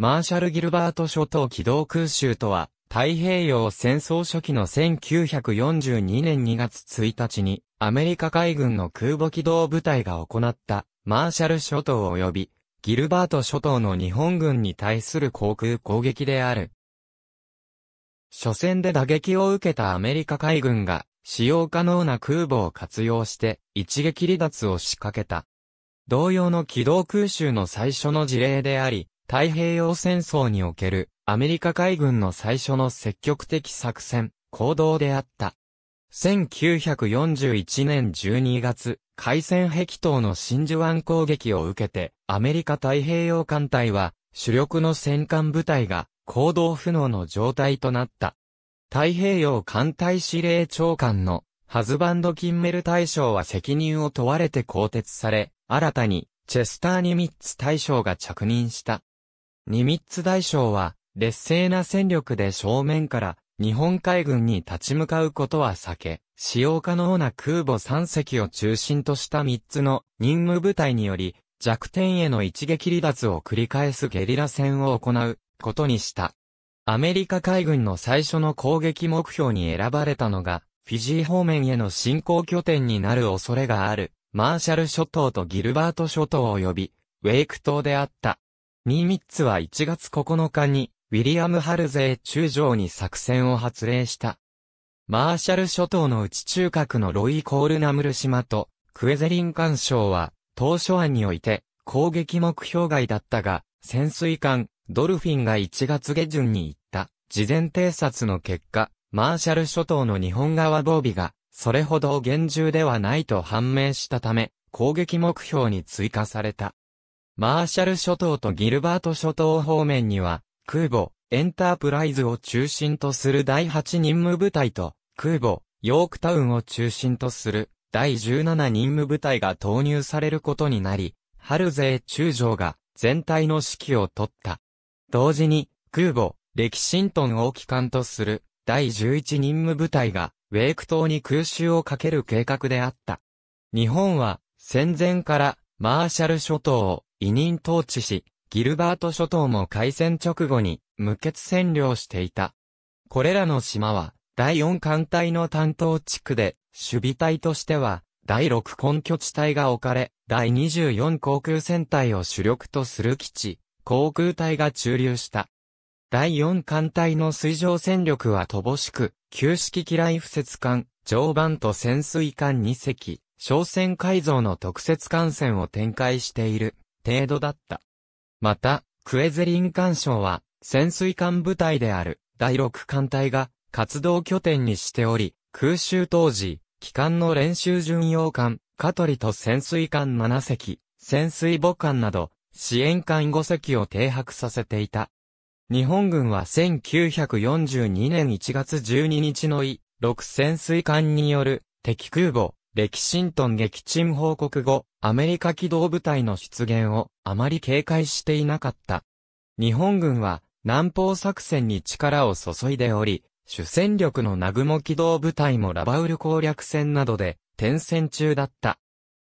マーシャル・ギルバート諸島機動空襲とは、太平洋戦争初期の1942年2月1日に、アメリカ海軍の空母機動部隊が行った、マーシャル諸島及び、ギルバート諸島の日本軍に対する航空攻撃である。初戦で打撃を受けたアメリカ海軍が、使用可能な空母を活用して、一撃離脱を仕掛けた。同様の機動空襲の最初の事例であり、太平洋戦争におけるアメリカ海軍の最初の積極的作戦、行動であった。1941年12月、海戦壁島の真珠湾攻撃を受けて、アメリカ太平洋艦隊は、主力の戦艦部隊が、行動不能の状態となった。太平洋艦隊司令長官の、ハズバンド・キンメル大将は責任を問われて更迭され、新たに、チェスター・ニミッツ大将が着任した。ニミッツ大将は、劣勢な戦力で正面から日本海軍に立ち向かうことは避け、使用可能な空母3隻を中心とした3つの任務部隊により、弱点への一撃離脱を繰り返すゲリラ戦を行うことにした。アメリカ海軍の最初の攻撃目標に選ばれたのが、フィジー方面への進行拠点になる恐れがある、マーシャル諸島とギルバート諸島及び、ウェイク島であった。ニーミッツは1月9日に、ウィリアム・ハルゼー中将に作戦を発令した。マーシャル諸島の内中核のロイ・コールナムル島と、クエゼリン干渉は、当初案において、攻撃目標外だったが、潜水艦、ドルフィンが1月下旬に行った、事前偵察の結果、マーシャル諸島の日本側防備が、それほど厳重ではないと判明したため、攻撃目標に追加された。マーシャル諸島とギルバート諸島方面には、空母、エンタープライズを中心とする第8任務部隊と、空母、ヨークタウンを中心とする第17任務部隊が投入されることになり、ハルゼー中将が全体の指揮を取った。同時に、空母、レキシントンを機関とする第11任務部隊が、ウェイク島に空襲をかける計画であった。日本は、戦前から、マーシャル諸島を、委任統治し、ギルバート諸島も開戦直後に無血占領していた。これらの島は、第4艦隊の担当地区で、守備隊としては、第6根拠地帯が置かれ、第24航空戦隊を主力とする基地、航空隊が駐留した。第4艦隊の水上戦力は乏しく、旧式機雷不設艦、常磐と潜水艦2隻、商船改造の特設艦船を展開している。程度だった。また、クエゼリン艦省は、潜水艦部隊である第6艦隊が活動拠点にしており、空襲当時、機関の練習巡洋艦、カトリと潜水艦7隻、潜水母艦など、支援艦5隻を停泊させていた。日本軍は1942年1月12日のイ、6潜水艦による敵空母、歴新トン撃沈報告後、アメリカ機動部隊の出現をあまり警戒していなかった。日本軍は南方作戦に力を注いでおり、主戦力の南雲機動部隊もラバウル攻略戦などで転戦中だった。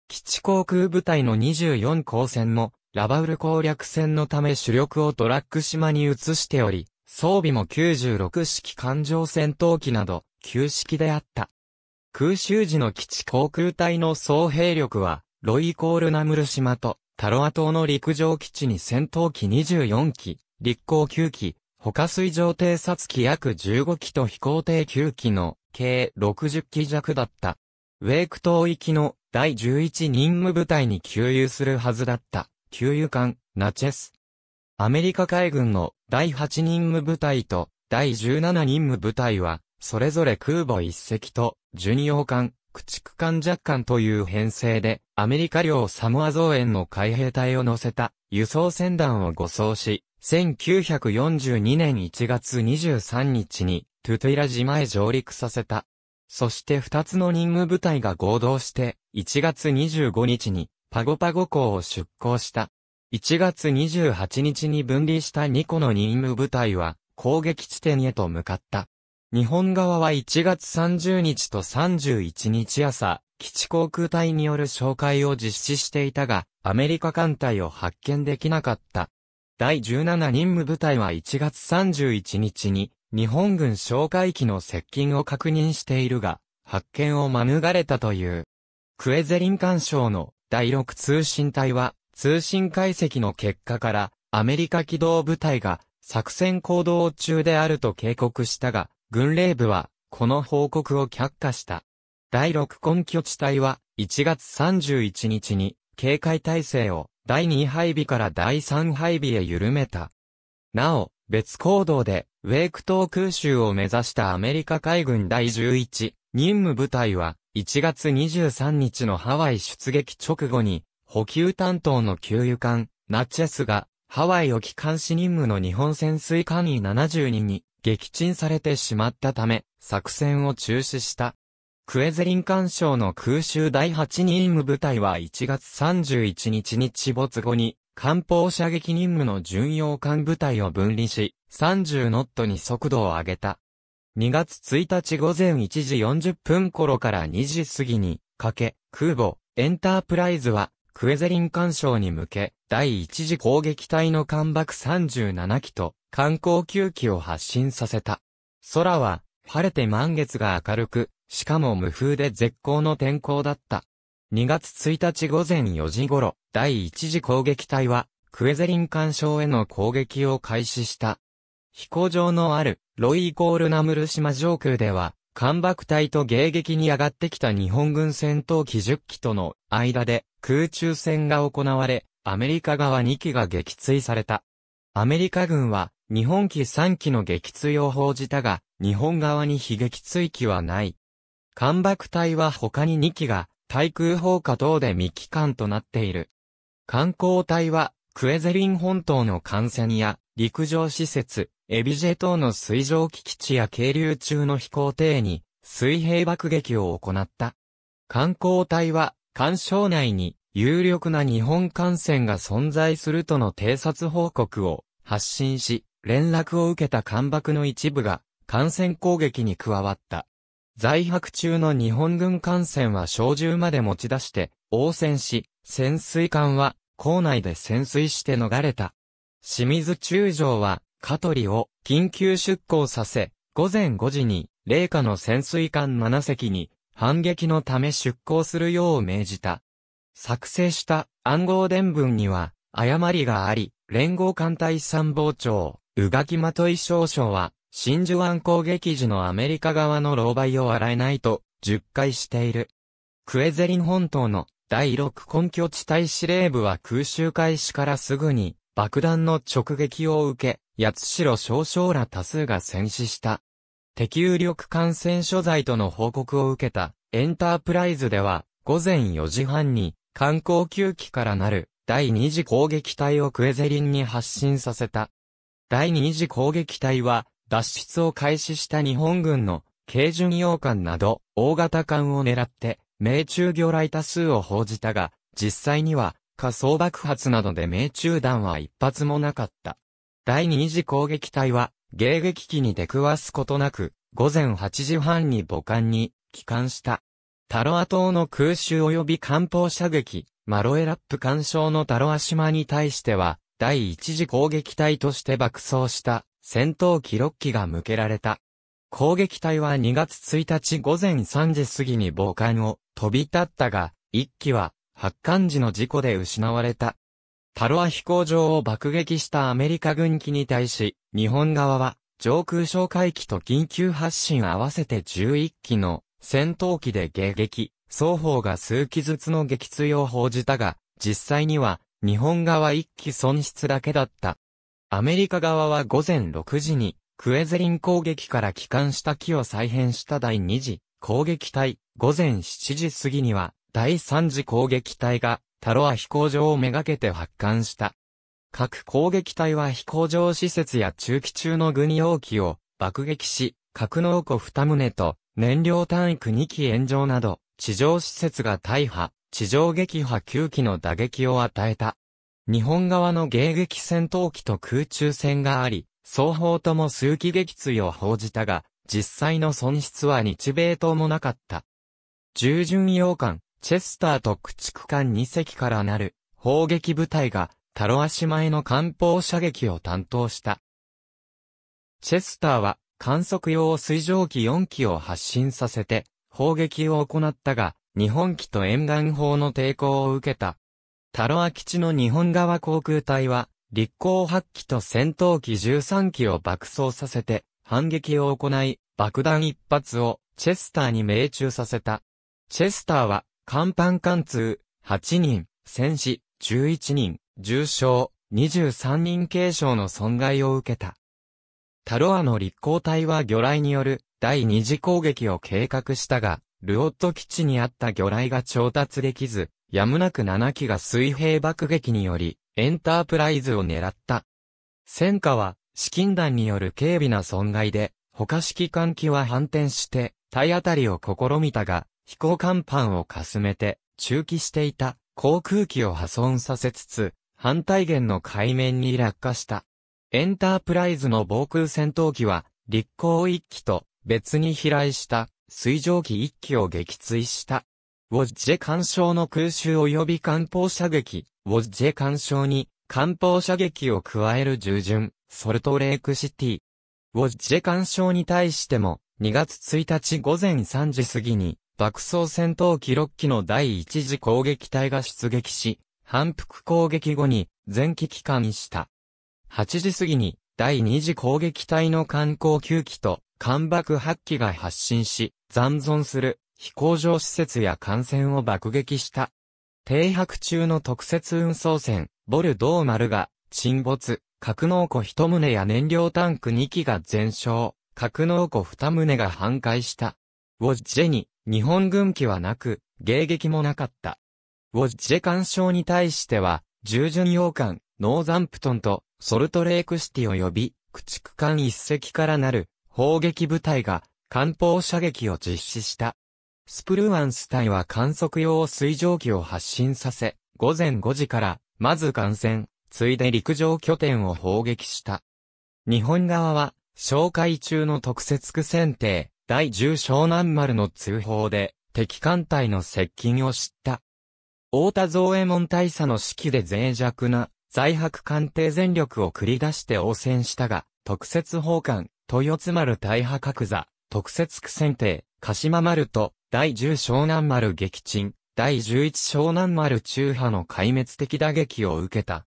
基地航空部隊の24航戦もラバウル攻略戦のため主力をドラッグ島に移しており、装備も96式艦上戦闘機など、旧式であった。空襲時の基地航空隊の総兵力は、ロイコールナムル島と、タロア島の陸上基地に戦闘機24機、陸航9機、他水上偵察機約15機と飛行艇9機の計60機弱だった。ウェーク島行きの第11任務部隊に給油するはずだった給油艦ナチェス。アメリカ海軍の第8任務部隊と第17任務部隊は、それぞれ空母1隻と巡洋艦駆逐艦弱艦という編成で、アメリカ領サモア造園の海兵隊を乗せた輸送船団を護送し、1942年1月23日に、トゥトゥイラ島へ上陸させた。そして二つの任務部隊が合同して、1月25日に、パゴパゴ港を出港した。1月28日に分離した2個の任務部隊は、攻撃地点へと向かった。日本側は1月30日と31日朝、基地航空隊による紹介を実施していたが、アメリカ艦隊を発見できなかった。第17任務部隊は1月31日に、日本軍哨戒機の接近を確認しているが、発見を免れたという。クエゼリン艦渉の第6通信隊は、通信解析の結果から、アメリカ機動部隊が作戦行動中であると警告したが、軍令部は、この報告を却下した。第6根拠地帯は、1月31日に、警戒態勢を、第2配備から第3配備へ緩めた。なお、別行動で、ウェイク島空襲を目指したアメリカ海軍第11任務部隊は、1月23日のハワイ出撃直後に、補給担当の給油艦、ナチェスが、ハワイ沖監視任務の日本潜水艦員72に撃沈されてしまったため、作戦を中止した。クエゼリン干渉の空襲第8任務部隊は1月31日に沈没後に、艦砲射撃任務の巡洋艦部隊を分離し、30ノットに速度を上げた。2月1日午前1時40分頃から2時過ぎに、かけ、空母、エンタープライズは、クエゼリン干渉に向け、第1次攻撃隊の艦爆37機と、観光休憩を発進させた。空は、晴れて満月が明るく、しかも無風で絶好の天候だった。2月1日午前4時頃、第1次攻撃隊は、クエゼリン干渉への攻撃を開始した。飛行場のある、ロイイコールナムル島上空では、艦爆隊と迎撃に上がってきた日本軍戦闘機10機との間で空中戦が行われ、アメリカ側2機が撃墜された。アメリカ軍は日本機3機の撃墜を報じたが、日本側に悲撃墜機はない。艦爆隊は他に2機が、対空砲火等で未帰関となっている。観光隊は、クエゼリン本島の艦船や、陸上施設、エビジェ島の水上基地や渓流中の飛行艇に、水平爆撃を行った。観光隊は、艦省内に、有力な日本艦船が存在するとの偵察報告を発信し、連絡を受けた艦爆の一部が、艦船攻撃に加わった。在泊中の日本軍艦船は小銃まで持ち出して、応戦し、潜水艦は、港内で潜水して逃れた。清水中将は、ト取を緊急出港させ、午前5時に、霊下の潜水艦7隻に、反撃のため出港するよう命じた。作成した暗号伝文には、誤りがあり、連合艦隊参謀長、うがきまとい少将は、真珠湾攻撃時のアメリカ側の狼狽を洗えないと、10回している。クエゼリン本島の第6根拠地帯司令部は空襲開始からすぐに爆弾の直撃を受け、八代少将ら多数が戦死した。敵有力感染所在との報告を受けたエンタープライズでは午前4時半に観光休機からなる第2次攻撃隊をクエゼリンに発進させた。第二次攻撃隊は、脱出を開始した日本軍の軽巡洋艦など大型艦を狙って、命中魚雷多数を報じたが、実際には火葬爆発などで命中弾は一発もなかった。第二次攻撃隊は、迎撃機に出くわすことなく、午前8時半に母艦に帰還した。タロア島の空襲及び艦砲射撃、マロエラップ干渉のタロア島に対しては、第一次攻撃隊として爆走した戦闘機6機が向けられた。攻撃隊は2月1日午前3時過ぎに防寒を飛び立ったが、1機は発艦時の事故で失われた。タロア飛行場を爆撃したアメリカ軍機に対し、日本側は上空哨戒機と緊急発進合わせて11機の戦闘機で迎撃、双方が数機ずつの撃墜を報じたが、実際には日本側一機損失だけだった。アメリカ側は午前6時に、クエゼリン攻撃から帰還した機を再編した第2次攻撃隊、午前7時過ぎには、第3次攻撃隊が、タロア飛行場をめがけて発艦した。各攻撃隊は飛行場施設や中期中の軍用機を爆撃し、格納庫2棟と燃料タンク2機炎上など、地上施設が大破、地上撃破9機の打撃を与えた。日本側の迎撃戦闘機と空中戦があり、双方とも数機撃墜を報じたが、実際の損失は日米ともなかった。従順洋艦、チェスターと駆逐艦2隻からなる砲撃部隊が、タロア島への艦砲射撃を担当した。チェスターは観測用水蒸気4機を発進させて、砲撃を行ったが、日本機と沿岸法の抵抗を受けた。タロア基地の日本側航空隊は、立候8機と戦闘機13機を爆走させて、反撃を行い、爆弾一発をチェスターに命中させた。チェスターは、甲板貫通、8人、戦死、11人、重傷、23人軽傷の損害を受けた。タロアの立候隊は魚雷による第二次攻撃を計画したが、ルオット基地にあった魚雷が調達できず、やむなく7機が水平爆撃により、エンタープライズを狙った。戦火は、資金弾による軽微な損害で、他式艦機は反転して、体当たりを試みたが、飛行甲板をかすめて、中期していた航空機を破損させつつ、反対舷の海面に落下した。エンタープライズの防空戦闘機は、立候1機と別に飛来した水蒸気1機を撃墜した。ウォッジェ干渉の空襲及び艦砲射撃、ウォッジェ干渉に艦砲射撃を加える従順、ソルトレークシティ。ウォッジェ干渉に対しても、2月1日午前3時過ぎに、爆走戦闘機6機の第一次攻撃隊が出撃し、反復攻撃後に前期帰還した。8時過ぎに第二次攻撃隊の艦光9機と艦爆発機が発進し、残存する飛行場施設や艦船を爆撃した。停泊中の特設運送船、ボルドーマルが沈没、格納庫一棟や燃料タンク2機が全焼、格納庫二棟が半壊した。ウォッジェに日本軍機はなく、迎撃もなかった。ウォッジェ干渉に対しては、従順洋艦、ノーザンプトンとソルトレークシティ及び、駆逐艦一隻からなる砲撃部隊が艦砲射撃を実施した。スプルワンス隊は観測用水蒸気を発進させ、午前5時から、まず艦船、ついで陸上拠点を砲撃した。日本側は、紹介中の特設区選定、第10湘南丸の通報で、敵艦隊の接近を知った。大田造衛門大佐の指揮で脆弱な在白艦艇全力を繰り出して応戦したが、特設砲艦、豊津丸大破格座、特設苦戦艇、鹿島丸と、第十湘南丸撃沈、第十一湘南丸中波の壊滅的打撃を受けた。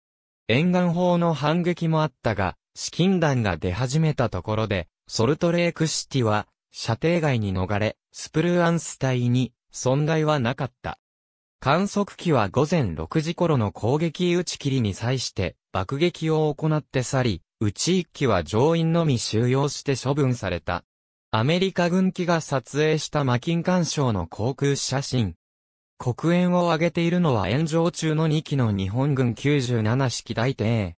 沿岸砲の反撃もあったが、資金弾が出始めたところで、ソルトレークシティは、射程外に逃れ、スプルーアンス隊に、損害はなかった。観測機は午前6時頃の攻撃打ち切りに際して爆撃を行って去り、うち1機は乗員のみ収容して処分された。アメリカ軍機が撮影したマキン干渉の航空写真。黒煙を上げているのは炎上中の2機の日本軍97式大艇。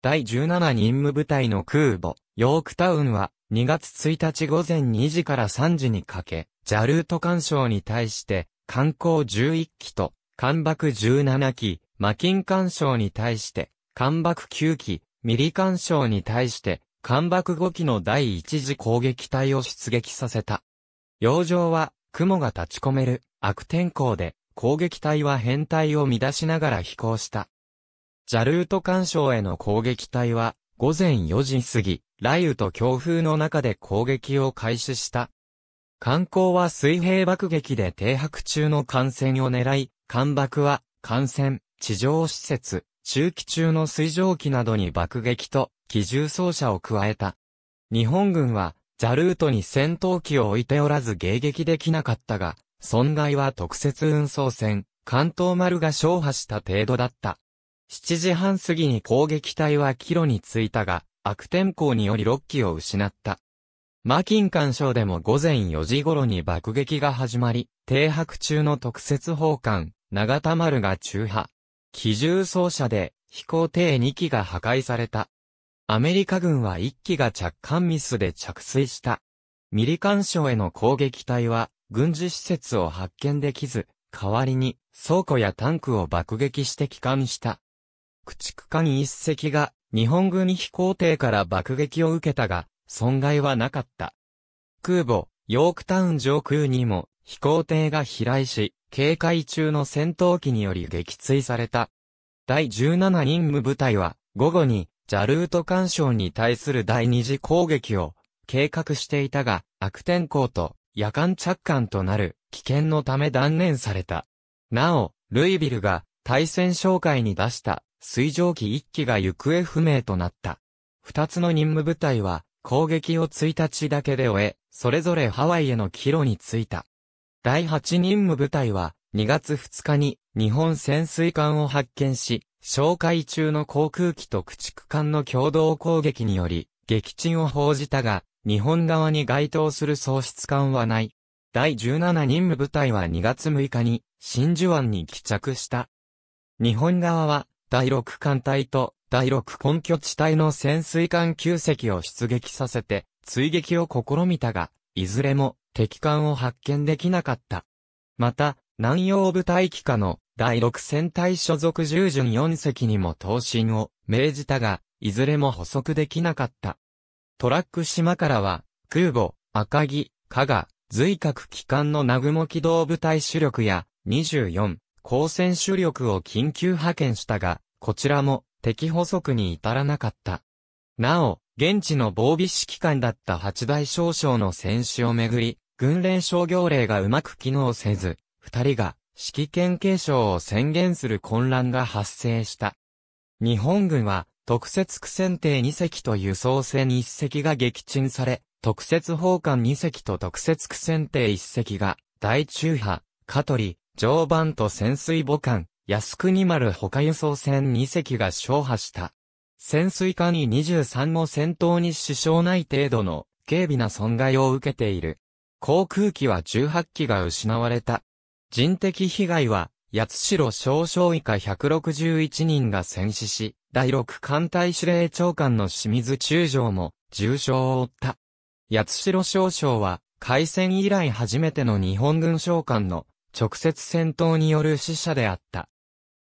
第17任務部隊の空母、ヨークタウンは2月1日午前2時から3時にかけ、ジャルート干渉に対して観光11機と、関白17機、魔金観賞に対して、関白9機、ミリ干渉に対して、関白5機の第一次攻撃隊を出撃させた。洋上は、雲が立ち込める悪天候で、攻撃隊は変態を乱しながら飛行した。ジャルート観賞への攻撃隊は、午前4時過ぎ、雷雨と強風の中で攻撃を開始した。艦砲は水平爆撃で停泊中の艦船を狙い、艦爆は艦船、地上施設、中期中の水蒸気などに爆撃と機銃装車を加えた。日本軍は、ジャルートに戦闘機を置いておらず迎撃できなかったが、損害は特設運送船、関東丸が勝破した程度だった。7時半過ぎに攻撃隊は帰路に着いたが、悪天候により6機を失った。マキン干渉でも午前4時頃に爆撃が始まり、停泊中の特設砲艦、長田丸が中破。機銃装車で飛行艇2機が破壊された。アメリカ軍は1機が着艦ミスで着水した。ミリ干渉への攻撃隊は軍事施設を発見できず、代わりに倉庫やタンクを爆撃して帰還した。駆逐艦1隻が日本軍飛行艇から爆撃を受けたが、損害はなかった。空母、ヨークタウン上空にも飛行艇が飛来し、警戒中の戦闘機により撃墜された。第17任務部隊は、午後に、ジャルート干渉に対する第二次攻撃を、計画していたが、悪天候と、夜間着艦となる、危険のため断念された。なお、ルイビルが、対戦紹介に出した、水蒸気1機が行方不明となった。二つの任務部隊は、攻撃を1日だけで終え、それぞれハワイへの帰路についた。第8任務部隊は、2月2日に日本潜水艦を発見し、哨戒中の航空機と駆逐艦の共同攻撃により、撃沈を報じたが、日本側に該当する喪失感はない。第17任務部隊は2月6日に真珠湾に帰着した。日本側は第6艦隊と第6根拠地帯の潜水艦9隻を出撃させて、追撃を試みたが、いずれも敵艦を発見できなかった。また、南洋部隊機下の第6戦隊所属従順4隻にも投進を命じたが、いずれも捕捉できなかった。トラック島からは、空母、赤城、加賀、随角機関の南雲機動部隊主力や、24、光線主力を緊急派遣したが、こちらも敵捕捉に至らなかった。なお、現地の防備指揮官だった八大少将の戦死をめぐり、軍連商業令がうまく機能せず、二人が指揮権継承を宣言する混乱が発生した。日本軍は特設苦戦艇2隻と輸送船1隻が撃沈され、特設砲艦2隻と特設苦戦艇1隻が、大中波、カトリ、常磐と潜水母艦、靖国丸他輸送船2隻が勝破した。潜水艦に23も戦闘に支障ない程度の軽微な損害を受けている。航空機は18機が失われた。人的被害は、八代少将以下161人が戦死し、第6艦隊司令長官の清水中将も重傷を負った。八代少将は、海戦以来初めての日本軍将官の直接戦闘による死者であった。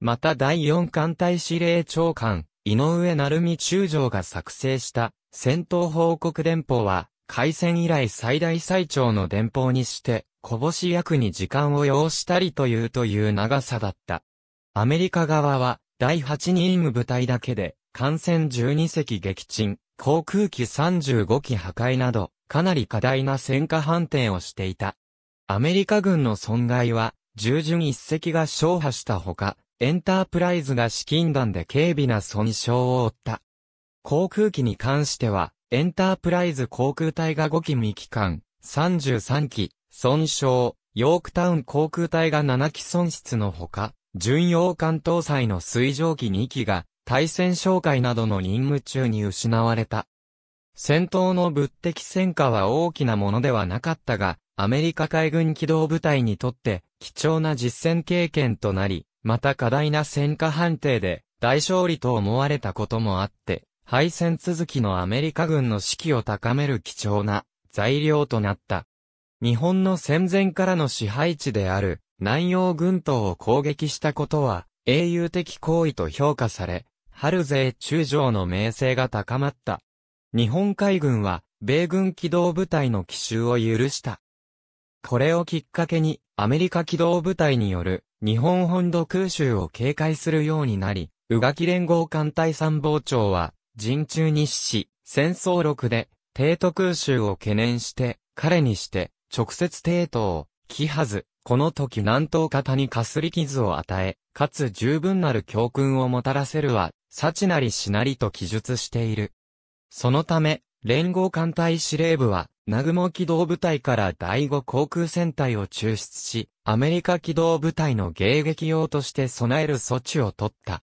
また第4艦隊司令長官、井上成美中将が作成した戦闘報告電報は、開戦以来最大最長の電報にして、こぼし役に時間を要したりというという長さだった。アメリカ側は、第8任務部隊だけで、艦船12隻撃沈、航空機35機破壊など、かなり過大な戦果判定をしていた。アメリカ軍の損害は、従順一隻が勝破したほか、エンタープライズが資金団で軽微な損傷を負った。航空機に関しては、エンタープライズ航空隊が5機未機関、33機、損傷、ヨークタウン航空隊が7機損失のほか、巡洋艦搭載の水蒸気2機が、対戦障害などの任務中に失われた。戦闘の物的戦果は大きなものではなかったが、アメリカ海軍機動部隊にとって貴重な実戦経験となり、また過大な戦果判定で大勝利と思われたこともあって、敗戦続きのアメリカ軍の士気を高める貴重な材料となった。日本の戦前からの支配地である南洋群島を攻撃したことは英雄的行為と評価され、春勢中将の名声が高まった。日本海軍は米軍機動部隊の奇襲を許した。これをきっかけにアメリカ機動部隊による日本本土空襲を警戒するようになり、宇垣連合艦隊参謀長は、陣中日誌、戦争録で、帝都空襲を懸念して、彼にして、直接帝都を、気はず、この時南東方にかすり傷を与え、かつ十分なる教訓をもたらせるは、幸なりしなりと記述している。そのため、連合艦隊司令部は、南雲機動部隊から第5航空戦隊を抽出し、アメリカ機動部隊の迎撃用として備える措置を取った。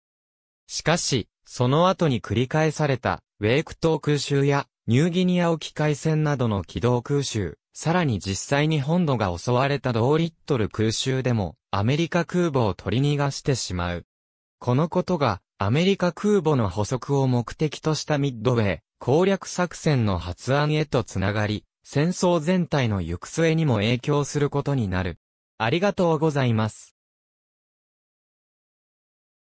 しかし、その後に繰り返された、ウェイク島空襲や、ニューギニア沖海戦などの機動空襲、さらに実際に本土が襲われたドーリットル空襲でも、アメリカ空母を取り逃がしてしまう。このことが、アメリカ空母の捕捉を目的としたミッドウェー、攻略作戦の発案へとつながり、戦争全体の行く末にも影響することになる。ありがとうございます。